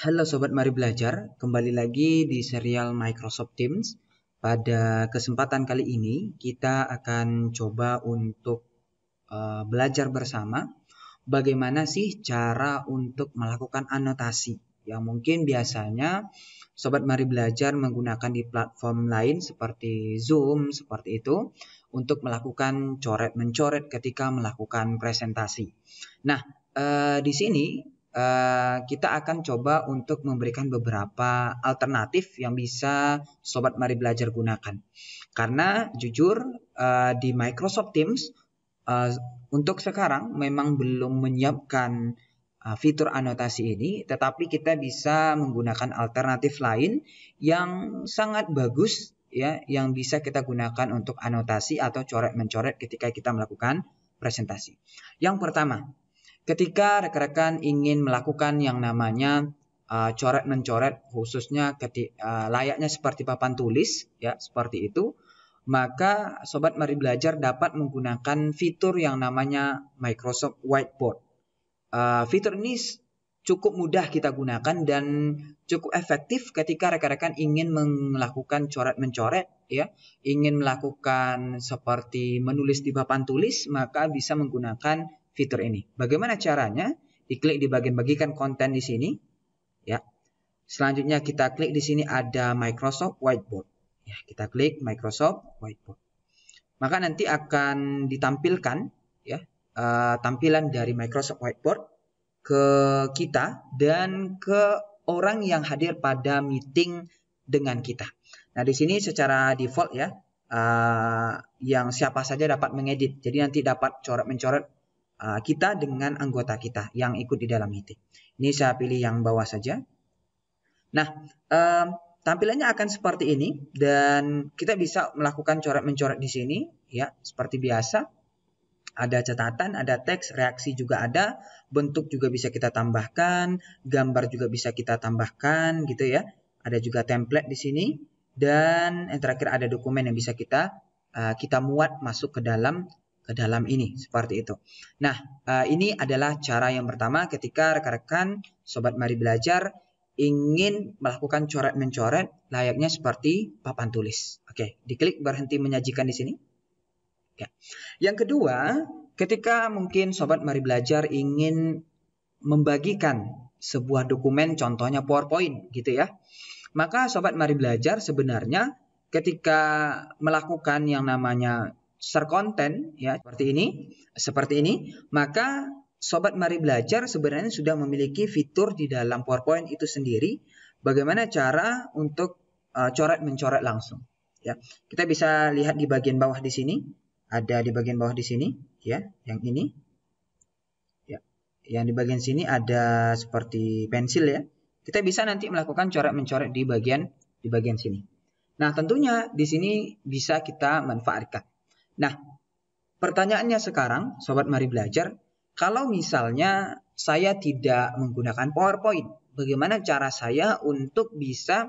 Halo Sobat Mari Belajar, kembali lagi di serial Microsoft Teams. Pada kesempatan kali ini, kita akan coba untuk uh, belajar bersama bagaimana sih cara untuk melakukan anotasi. Ya mungkin biasanya Sobat Mari Belajar menggunakan di platform lain seperti Zoom, seperti itu, untuk melakukan coret-mencoret ketika melakukan presentasi. Nah, uh, di sini Eh, kita akan coba untuk memberikan beberapa alternatif yang bisa sobat mari belajar gunakan. Karena jujur eh, di Microsoft Teams eh, untuk sekarang memang belum menyiapkan fitur anotasi ini, tetapi kita bisa menggunakan alternatif lain yang sangat bagus ya yang bisa kita gunakan untuk anotasi atau coret mencoret ketika kita melakukan presentasi. Yang pertama, Ketika rekan-rekan ingin melakukan yang namanya uh, coret mencoret khususnya uh, layaknya seperti papan tulis ya seperti itu maka sobat mari belajar dapat menggunakan fitur yang namanya Microsoft Whiteboard. Uh, fitur ini cukup mudah kita gunakan dan cukup efektif ketika rekan-rekan ingin melakukan coret mencoret ya, ingin melakukan seperti menulis di papan tulis maka bisa menggunakan fitur ini. Bagaimana caranya? Diklik di bagian bagikan konten di sini. Ya. Selanjutnya kita klik di sini ada Microsoft Whiteboard. Ya, kita klik Microsoft Whiteboard. Maka nanti akan ditampilkan ya uh, tampilan dari Microsoft Whiteboard ke kita dan ke orang yang hadir pada meeting dengan kita. Nah, di sini secara default ya uh, yang siapa saja dapat mengedit. Jadi nanti dapat coret mencoret Ah, kita dengan anggota kita yang ikut di dalam itu. Ini saya pilih yang bawah saja. Nah, tampilannya akan seperti ini dan kita bisa melakukan coret-mencoret di sini ya, seperti biasa. Ada catatan, ada teks, reaksi juga ada, bentuk juga bisa kita tambahkan, gambar juga bisa kita tambahkan gitu ya. Ada juga template di sini dan yang terakhir ada dokumen yang bisa kita eh, kita muat masuk ke dalam ke dalam ini seperti itu. Nah, eh, ini adalah cara yang pertama ketika rekan-rekan sobat mari belajar ingin melakukan coret mencoret layaknya seperti papan tulis. Oke, diklik berhenti menyajikan di sini. Oke. Yang kedua, ketika mungkin sobat mari belajar ingin membagikan sebuah dokumen contohnya PowerPoint gitu ya. Maka sobat mari belajar sebenarnya ketika melakukan yang namanya Share konten ya seperti ini, seperti ini, maka sobat mari belajar sebenarnya sudah memiliki fitur di dalam PowerPoint itu sendiri bagaimana cara untuk uh, coret mencoret langsung ya. Kita bisa lihat di bagian bawah di sini, ada di bagian bawah di sini ya, yang ini. Ya. Yang di bagian sini ada seperti pensil ya. Kita bisa nanti melakukan coret mencoret di bagian di bagian sini. Nah, tentunya di sini bisa kita manfaatkan. Nah, pertanyaannya sekarang, sobat mari belajar, kalau misalnya saya tidak menggunakan PowerPoint, bagaimana cara saya untuk bisa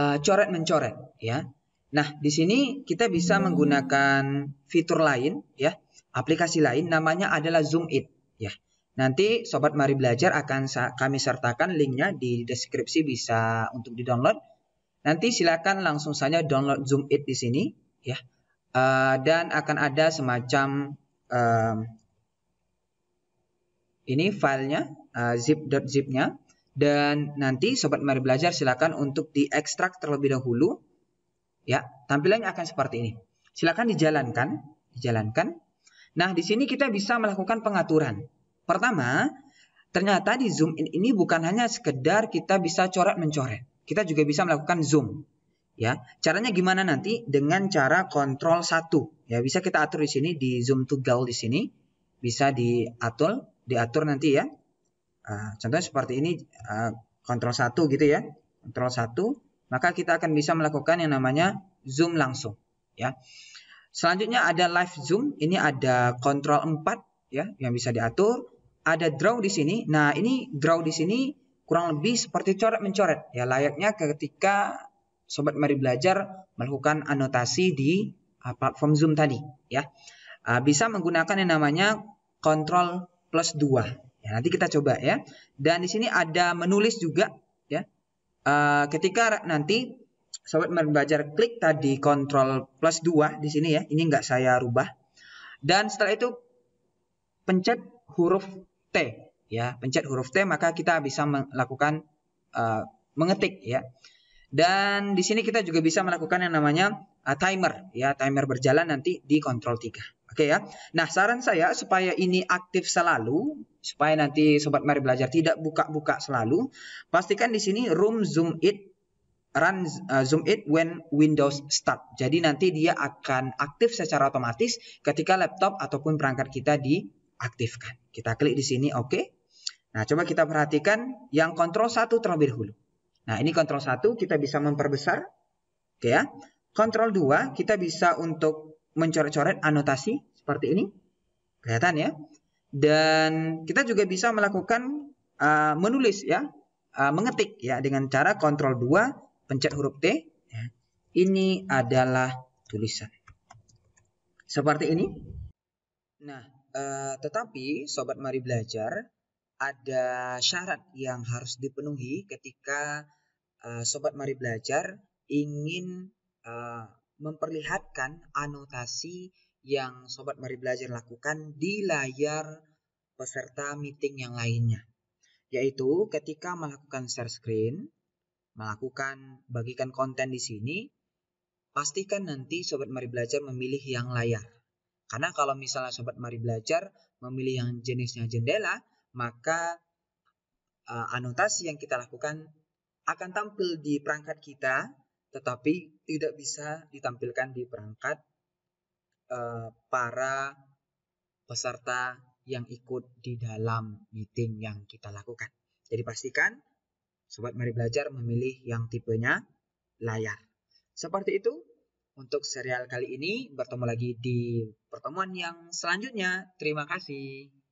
uh, eh, coret mencoret, ya? Nah, di sini kita bisa menggunakan fitur lain, ya, aplikasi lain, namanya adalah Zoom It, ya. Nanti sobat mari belajar akan kami sertakan linknya di deskripsi bisa untuk di download. Nanti silakan langsung saja download Zoom It di sini, ya. Eh, dan akan ada semacam uh, ini filenya uh, eh, zip.zip-nya dan nanti sobat mari belajar silakan untuk diekstrak terlebih dahulu ya tampilannya akan seperti ini silakan dijalankan dijalankan nah di sini kita bisa melakukan pengaturan pertama ternyata di zoom in ini bukan hanya sekedar kita bisa coret mencoret kita juga bisa melakukan zoom ya. Caranya gimana nanti dengan cara kontrol satu ya bisa kita atur di sini di zoom to gal di sini bisa diatur diatur nanti ya. Uh, contohnya seperti ini ah, kontrol satu gitu ya kontrol satu maka kita akan bisa melakukan yang namanya zoom langsung ya. Selanjutnya ada live zoom ini ada kontrol 4 ya yang bisa diatur ada draw di sini. Nah ini draw di sini kurang lebih seperti coret mencoret ya layaknya ketika Sobat Mari Belajar melakukan anotasi di uh, platform Zoom tadi ya. Uh, bisa menggunakan yang namanya kontrol plus 2. Ya, nanti kita coba ya. Dan di sini ada menulis juga ya. Uh, ketika nanti sobat Mari Belajar klik tadi kontrol plus 2 di sini ya. Ini nggak saya rubah. Dan setelah itu pencet huruf T ya. Pencet huruf T maka kita bisa melakukan uh, mengetik ya. Dan di sini kita juga bisa melakukan yang namanya uh, timer ya, timer berjalan nanti di kontrol 3. Oke ya. Nah, saran saya supaya ini aktif selalu, supaya nanti sobat mari belajar tidak buka-buka selalu, pastikan di sini room zoom it run uh, zoom it when Windows start. Jadi nanti dia akan aktif secara otomatis ketika laptop ataupun perangkat kita diaktifkan. Kita klik di sini oke. Okay. Nah, coba kita perhatikan yang kontrol satu terlebih dahulu. Nah, ini kontrol satu kita bisa memperbesar. Oke ya. Kontrol 2 kita bisa untuk mencoret-coret anotasi seperti ini. Kelihatan ya. Dan kita juga bisa melakukan uh, menulis ya, uh, mengetik ya dengan cara kontrol 2 pencet huruf T. Ya. Ini adalah tulisan. Seperti ini. Nah, uh, tetapi sobat mari belajar, ada syarat yang harus dipenuhi ketika uh, sobat mari belajar ingin uh, memperlihatkan anotasi yang sobat mari belajar lakukan di layar peserta meeting yang lainnya yaitu ketika melakukan share screen melakukan bagikan konten di sini pastikan nanti sobat mari belajar memilih yang layar karena kalau misalnya sobat mari belajar memilih yang jenisnya jendela maka uh, anotasi yang kita lakukan akan tampil di perangkat kita, tetapi tidak bisa ditampilkan di perangkat uh, para peserta yang ikut di dalam meeting yang kita lakukan. Jadi pastikan sobat mari belajar memilih yang tipenya layar. Seperti itu untuk serial kali ini bertemu lagi di pertemuan yang selanjutnya. Terima kasih.